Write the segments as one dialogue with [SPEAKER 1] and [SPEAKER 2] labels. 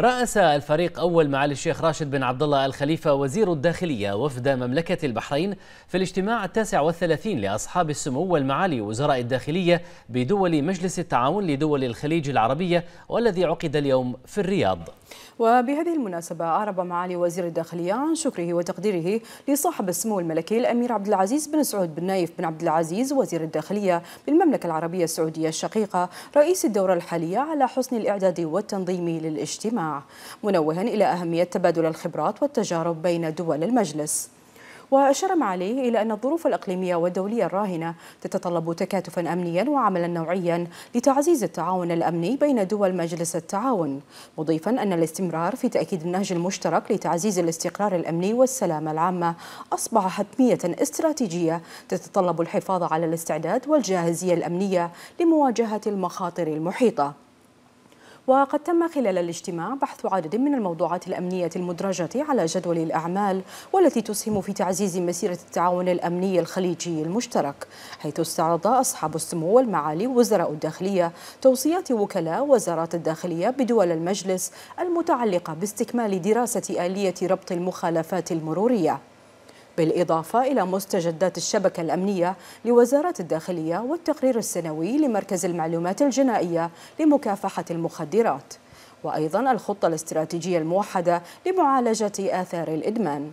[SPEAKER 1] رأس الفريق أول معالي الشيخ راشد بن عبد الله الخليفة وزير الداخلية وفد مملكة البحرين في الاجتماع التاسع والثلاثين لأصحاب السمو والمعالي وزراء الداخلية بدول مجلس التعاون لدول الخليج العربية والذي عقد اليوم في الرياض
[SPEAKER 2] وبهذه المناسبة أعرب معالي وزير الداخلية عن شكره وتقديره لصاحب السمو الملكي الأمير عبد العزيز بن سعود بن نايف بن عبد العزيز وزير الداخلية بالمملكة العربية السعودية الشقيقة رئيس الدورة الحالية على حسن الإعداد والتنظيم للاجتماع منوها إلى أهمية تبادل الخبرات والتجارب بين دول المجلس وأشار معاليه إلى أن الظروف الأقليمية والدولية الراهنة تتطلب تكاتفا أمنيا وعملا نوعيا لتعزيز التعاون الأمني بين دول مجلس التعاون مضيفا أن الاستمرار في تأكيد النهج المشترك لتعزيز الاستقرار الأمني والسلامة العامة أصبح حتمية استراتيجية تتطلب الحفاظ على الاستعداد والجاهزية الأمنية لمواجهة المخاطر المحيطة وقد تم خلال الاجتماع بحث عدد من الموضوعات الأمنية المدرجة على جدول الأعمال والتي تسهم في تعزيز مسيرة التعاون الأمني الخليجي المشترك حيث استعرض أصحاب السمو والمعالي وزراء الداخلية توصيات وكلاء وزارات الداخلية بدول المجلس المتعلقة باستكمال دراسة آلية ربط المخالفات المرورية بالإضافة إلى مستجدات الشبكة الأمنية لوزارة الداخلية والتقرير السنوي لمركز المعلومات الجنائية لمكافحة المخدرات وأيضا الخطة الاستراتيجية الموحدة لمعالجة آثار الإدمان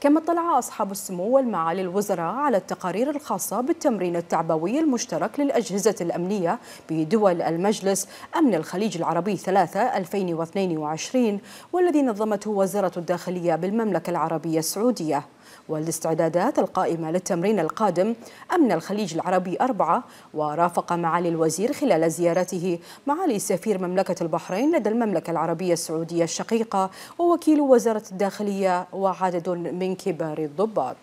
[SPEAKER 2] كما اطلع أصحاب السمو والمعالي الوزراء على التقارير الخاصة بالتمرين التعبوي المشترك للأجهزة الأمنية بدول المجلس أمن الخليج العربي 3 2022 والذي نظمته وزارة الداخلية بالمملكة العربية السعودية والاستعدادات القائمة للتمرين القادم أمن الخليج العربي أربعة ورافق معالي الوزير خلال زيارته معالي سفير مملكة البحرين لدى المملكة العربية السعودية الشقيقة ووكيل وزارة الداخلية وعدد من كبار الضباط